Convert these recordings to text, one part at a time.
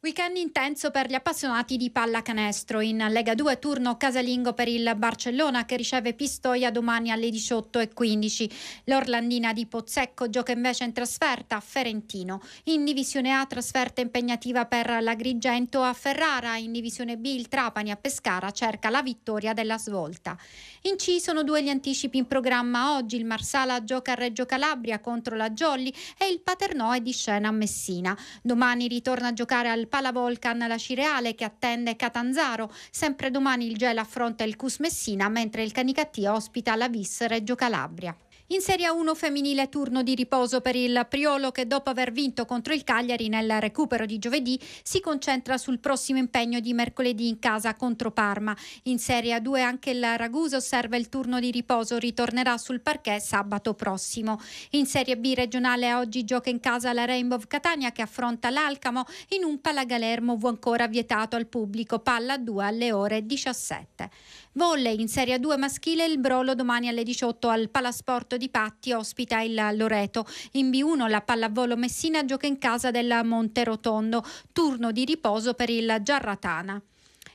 Weekend intenso per gli appassionati di pallacanestro. In Lega 2 turno casalingo per il Barcellona che riceve Pistoia domani alle 18.15. L'Orlandina di Pozzecco gioca invece in trasferta a Ferentino. In Divisione A trasferta impegnativa per l'Agrigento a Ferrara. In Divisione B il Trapani a Pescara cerca la vittoria della svolta. In C sono due gli anticipi in programma oggi. Il Marsala gioca a Reggio Calabria contro la Jolly e il Paternò è di scena a Messina. Domani ritorna a giocare al Palavolcan la Cireale che attende Catanzaro. Sempre domani il Gela affronta il Cus Messina, mentre il Canicattì ospita la Vis Reggio Calabria. In Serie 1 femminile turno di riposo per il Priolo che dopo aver vinto contro il Cagliari nel recupero di giovedì si concentra sul prossimo impegno di mercoledì in casa contro Parma. In Serie 2 anche il Ragusa osserva il turno di riposo, ritornerà sul parquet sabato prossimo. In Serie B regionale oggi gioca in casa la Rainbow Catania che affronta l'Alcamo in un Palagalermo ancora vietato al pubblico, palla 2 alle ore 17. Volle in Serie 2 maschile il brolo domani alle 18 al Palasport di Patti ospita il Loreto. In B1 la pallavolo Messina gioca in casa del Monterotondo, turno di riposo per il Giarratana.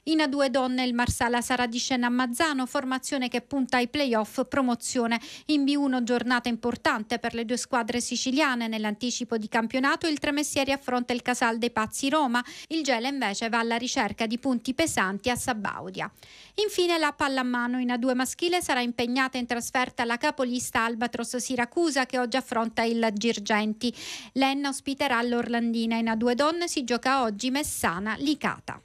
In a due donne il Marsala sarà di scena a Mazzano, formazione che punta ai playoff promozione. In B1 giornata importante per le due squadre siciliane. Nell'anticipo di campionato il Tremessieri affronta il Casal dei Pazzi Roma, il Gela invece va alla ricerca di punti pesanti a Sabaudia. Infine la pallamano in A2 maschile sarà impegnata in trasferta la capolista Albatros Siracusa che oggi affronta il Girgenti. Lenna ospiterà l'Orlandina in A2 donne si gioca oggi Messana Licata.